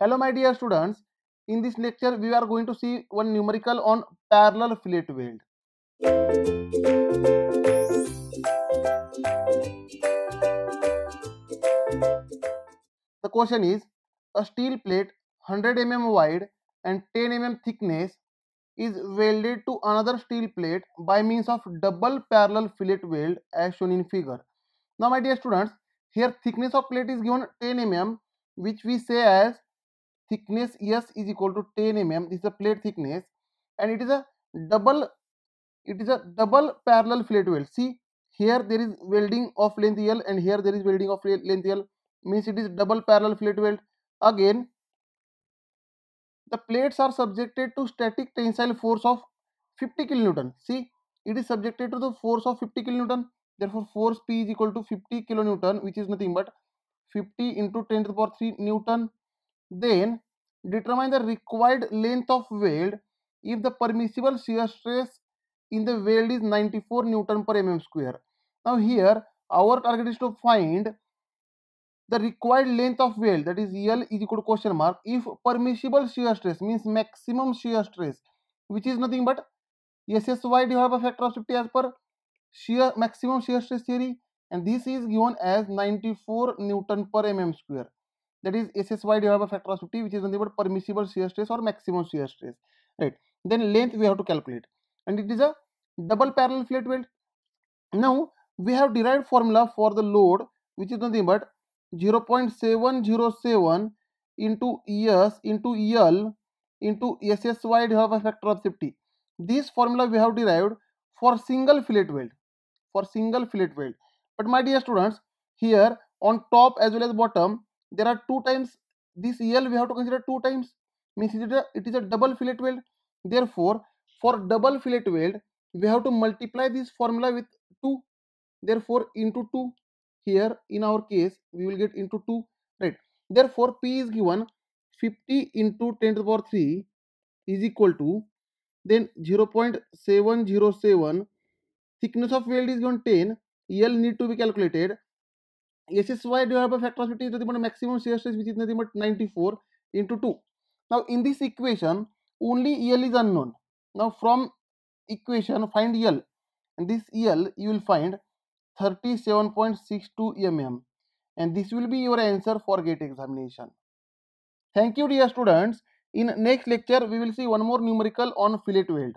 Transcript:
Hello my dear students, in this lecture we are going to see one numerical on parallel fillet weld. The question is, a steel plate 100 mm wide and 10 mm thickness is welded to another steel plate by means of double parallel fillet weld as shown in figure. Now my dear students, here thickness of plate is given 10 mm which we say as thickness yes is equal to 10 mm this is the plate thickness and it is a double it is a double parallel flat weld see here there is welding of length L and here there is welding of length L means it is double parallel flat weld again the plates are subjected to static tensile force of 50 kilonewton see it is subjected to the force of 50 kilonewton therefore force p is equal to 50 kilonewton which is nothing but 50 into 10 to the power 3 newton then determine the required length of weld if the permissible shear stress in the weld is 94 Newton per mm square. Now here our target is to find the required length of weld that is L is equal to question mark if permissible shear stress means maximum shear stress which is nothing but SSY divided by factor of 50 as per shear maximum shear stress theory and this is given as 94 Newton per mm square that is SSY divided by factor of 50 which is nothing but permissible shear stress or maximum shear stress right then length we have to calculate and it is a double parallel flat weld now we have derived formula for the load which is nothing but 0.707 into ES into EL into SSY divided by factor of 50 this formula we have derived for single fillet weld for single fillet weld but my dear students here on top as well as bottom there are two times this EL we have to consider two times means it is a, it is a double fillet weld therefore for double fillet weld we have to multiply this formula with 2 therefore into 2 here in our case we will get into 2 right therefore p is given 50 into 10 to the power 3 is equal to then 0 0.707 thickness of weld is given 10 l need to be calculated SSY divided by factor of 50 is nothing maximum shear stress which is nothing but 94 into 2. Now in this equation only L is unknown. Now from equation find L and this L you will find 37.62 mm and this will be your answer for gate examination. Thank you dear students. In next lecture we will see one more numerical on fillet weld.